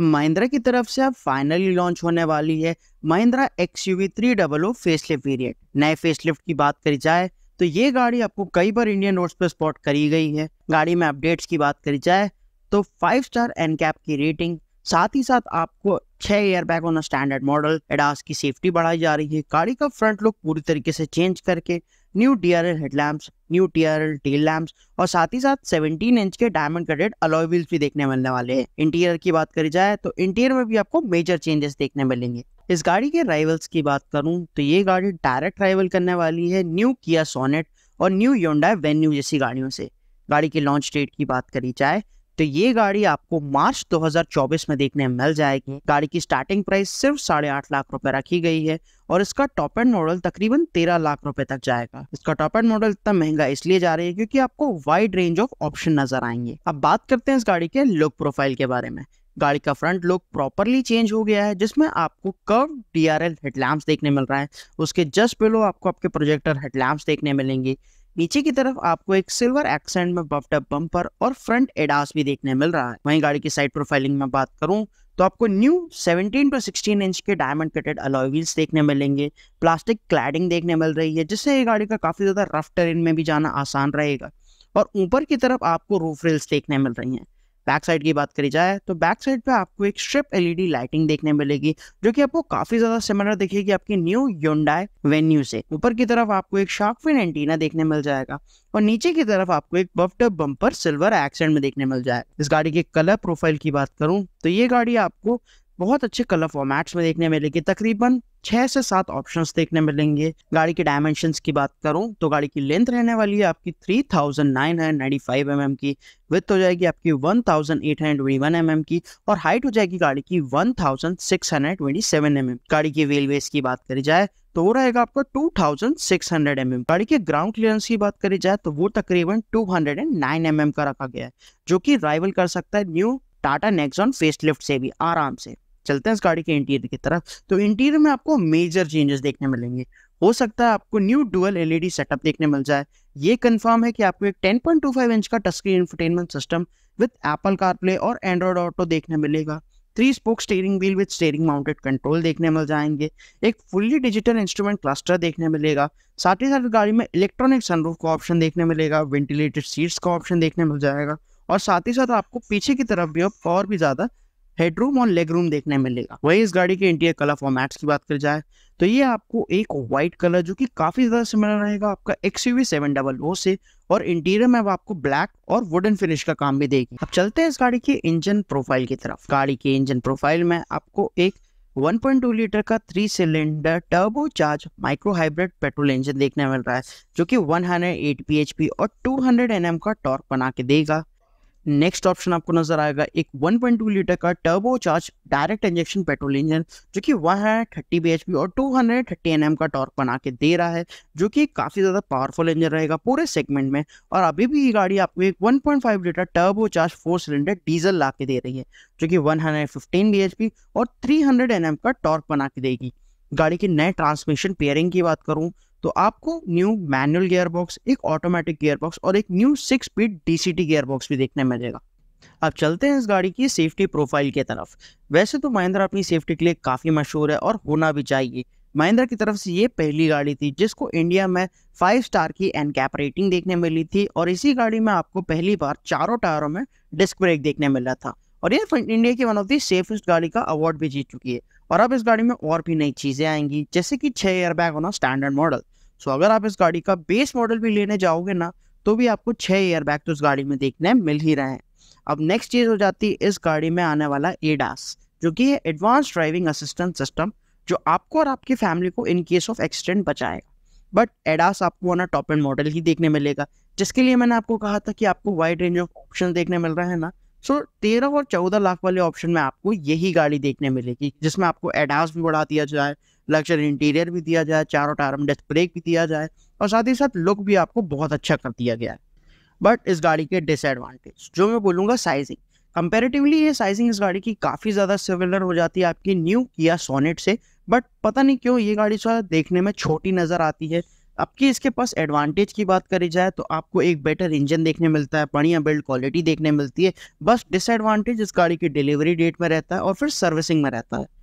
महिंद्रा की तरफ से अब फाइनली लॉन्च होने वाली है Mahindra X U V three double O facelift variant नए फेसलिफ्ट की बात करी जाए तो ये गाड़ी आपको कई बार इंडियन रोड्स पर स्पॉट करी गई है गाड़ी में अपडेट्स की बात करी जाए तो फाइव स्टार एन कैप की रेटिंग साथ ही साथ आपको छह airbag on standard model ADAS की सेफ्टी बढ़ाई जा रही है गाड़ी का फ्रंट लुक पूरी तरीके से चेंज करके new TRL headlamps new TRL tail lamps और साथ ही साथ 17 इंच के डायमंड कटेड अलॉय व्हील्स भी देखने मिलने वाले हैं इंटीरियर की बात करी जाए तो इंटीरियर में भी आपको मेजर चेंजेस देखने मिलेंगे इस गाड़ी के राइवल्स की बात करूं तो ये गाड़ी डायरेक्ट राइवल करने वाली है न्यू किया सोनेट और न्यू योंडा वेन्यू जैसी गाड़ियों से गाड़ी की लॉन्च डेट की बात करी जाए तो ये गाड़ी आपको मार्च 2024 में देखने मिल जाएगी गाड़ी की स्टार्टिंग प्राइस सिर्फ साढ़े आठ लाख रुपए रखी गई है और इसका टॉप एंड मॉडल तकरीबन तेरह लाख रुपए तक जाएगा इसका टॉप एंड मॉडल इतना महंगा इसलिए जा रही है क्योंकि आपको वाइड रेंज ऑफ ऑप्शन नजर आएंगे अब बात करते हैं इस गाड़ी के लुक प्रोफाइल के बारे में गाड़ी का फ्रंट लुक प्रॉपरली चेंज हो गया है जिसमें आपको curve D R L headlamp देखने मिल रहा है उसके जस्ट बिलो आपको आपके प्रोजेक्टर हेडलैम्प देखने मिलेंगे नीचे की तरफ आपको एक सिल्वर एक्सेंट में बफ्ट बम्पर और फ्रंट एडास भी देखने मिल रहा है वहीं गाड़ी की साइड प्रोफाइलिंग में बात करूं तो आपको न्यू 17 टू 16 इंच के डायमंड कटेड अलॉय व्हील्स देखने मिलेंगे प्लास्टिक क्लैडिंग देखने मिल रही है जिससे ये गाड़ी का काफी ज्यादा रफ टेरिन में भी जाना आसान रहेगा और ऊपर की तरफ आपको रूफ रेल्स देखने मिल रही हैं बैक साइड की बात करी जाए तो बैक साइड पे आपको एक स्ट्रिप एलईडी लाइटिंग देखने मिलेगी जो कि आपको काफी ज्यादा सिमिलर दिखेगी आपकी न्यू योंडाई वेन्यू से ऊपर की तरफ आपको एक शार्क फिन एंटीना देखने मिल जाएगा और नीचे की तरफ आपको एक बफ्ट बम्पर सिल्वर एक्सेंट में देखने मिल जाएगा इस गाड़ी के कलर प्रोफाइल की बात करूं तो ये गाड़ी आपको बहुत अच्छे कलर फॉर्मेट्स में देखने मिलेगी तकरीबन छः से सात ऑप्शंस देखने मिलेंगे गाड़ी के डायमेंशंस की बात करूं तो गाड़ी की लेंथ रहने वाली है आपकी 3995 mm की विथ हो जाएगी आपकी 1821 mm की और हाइट हो जाएगी गाड़ी की 1627 mm गाड़ी की व्हील बेस की बात करी जाए तो वो रहेगा आपका 2600 सिक्स mm. गाड़ी के ग्राउंड क्लियरेंस की बात करी जाए तो वो तकरीबन एम mm का रखा गया है जो कि राइवल कर सकता है न्यू टाटा नेक्सॉन लिफ्ट से भी आराम से चलते हैं इस गाड़ी के इंटीरियर की तरफ तो इंटीरियर में आपको मेजर चेंजेस देखने मिलेंगे हो सकता है आपको न्यू डुअल एलईडी सेटअप देखने मिल जाए ये कंफर्म है कि आपको एक 10.25 इंच का screen infotainment system with Apple CarPlay और एंड्रॉयड ऑटो देखने मिलेगा three spoke steering wheel with steering mounted control देखने मिल जाएंगे एक फुल्ली डिजिटल इंस्ट्रूमेंट क्लस्टर देखने मिलेगा साथ ही साथ गाड़ी में इलेक्ट्रॉनिक सनरूफ का ऑप्शन देखने मिलेगा वेंटिलेटेड सीट्स का ऑप्शन देखने मिल जाएगा और साथ ही साथ आपको पीछे की तरफ भी और भी ज़्यादा हेडरूम और लेग रूम देखने मिलेगा वहीं इस गाड़ी के इंटीरियर कलर फॉर्मेट्स की बात कर जाए तो ये आपको एक व्हाइट कलर जो कि काफी ज्यादा सिमिलर रहेगा आपका X U seven double O से और इंटीरियर में आपको ब्लैक और वुडन फिनिश का काम भी देगी अब चलते हैं इस गाड़ी के इंजन प्रोफाइल की तरफ गाड़ी के इंजन प्रोफाइल में आपको एक 1.2 लीटर का three cylinder turbo charge micro hybrid petrol engine देखने मिल रहा है जो कि 108 bhp और 200 nm का टॉर्क बना के देगा नेक्स्ट ऑप्शन आपको नजर आएगा एक 1.2 लीटर का turbo charge direct injection petrol engine जो कि वन हंड्रेड थर्टी बी और 230 हंड्रेड का टॉर्क बना के दे रहा है जो कि काफ़ी ज़्यादा पावरफुल इंजन रहेगा पूरे सेगमेंट में और अभी भी ये गाड़ी आपको एक 1.5 litre turbo charge four cylinder diesel ला के दे रही है जो कि वन हंड्रेड और थ्री हंड्रेड का टॉर्क बना के देगी गाड़ी के नए ट्रांसमिशन पेयरिंग की बात करूँ तो आपको न्यू मैनुअल बॉक्स एक ऑटोमेटिक गियरबॉक्स और एक new six speed DCT box भी देखने मिलेगा अब चलते हैं इस गाड़ी की सेफ्टी प्रोफाइल की तरफ वैसे तो महिंद्रा अपनी सेफ्टी के लिए काफ़ी मशहूर है और होना भी चाहिए महिंद्रा की तरफ से ये पहली गाड़ी थी जिसको इंडिया में फाइव स्टार की एनकैप रेटिंग देखने मिली थी और इसी गाड़ी में आपको पहली बार चारों टायरों में डिस्क ब्रेक देखने मिला था और ये इंडिया की वन ऑफ दी सेफेस्ट गाड़ी का अवार्ड भी जीत चुकी है और अब इस गाड़ी में और भी नई चीज़ें आएंगी जैसे कि छः एयरबैग होना स्टैंडर्ड मॉडल सो अगर आप इस गाड़ी का बेस मॉडल भी लेने जाओगे ना तो भी आपको छः एयरबैग तो इस गाड़ी में देखने मिल ही रहे हैं अब नेक्स्ट चीज़ हो जाती है इस गाड़ी में आने वाला एडास जो कि है एडवांस ड्राइविंग असिस्टेंट सिस्टम जो आपको और आपकी फैमिली को इन केस ऑफ एक्सीडेंट बचाएगा बट एडास आपको ना टॉप एंड मॉडल ही देखने मिलेगा जिसके लिए मैंने आपको कहा था कि आपको वाइड रेंज ऑफ ऑप्शन देखने मिल रहे हैं ना सो तेरह और चौदह लाख वाले ऑप्शन में आपको यही गाड़ी देखने मिलेगी जिसमें आपको एडास भी बढ़ा दिया जाए लग्जरी इंटीरियर भी दिया जाए चारों में डिस्क ब्रेक भी दिया जाए और साथ ही साथ लुक भी आपको बहुत अच्छा कर दिया गया है बट इस गाड़ी के डिसएडवांटेज जो मैं बोलूँगा साइजिंग कंपेरेटिवली ये साइजिंग इस गाड़ी की काफ़ी ज़्यादा सिमिलर हो जाती है आपकी न्यू किया सोनेट से बट पता नहीं क्यों ये गाड़ी थोड़ा देखने में छोटी नज़र आती है की इसके पास एडवांटेज की बात करी जाए तो आपको एक बेटर इंजन देखने मिलता है बढ़िया बिल्ड क्वालिटी देखने मिलती है बस डिसएडवांटेज इस गाड़ी की डिलीवरी डेट में रहता है और फिर सर्विसिंग में रहता है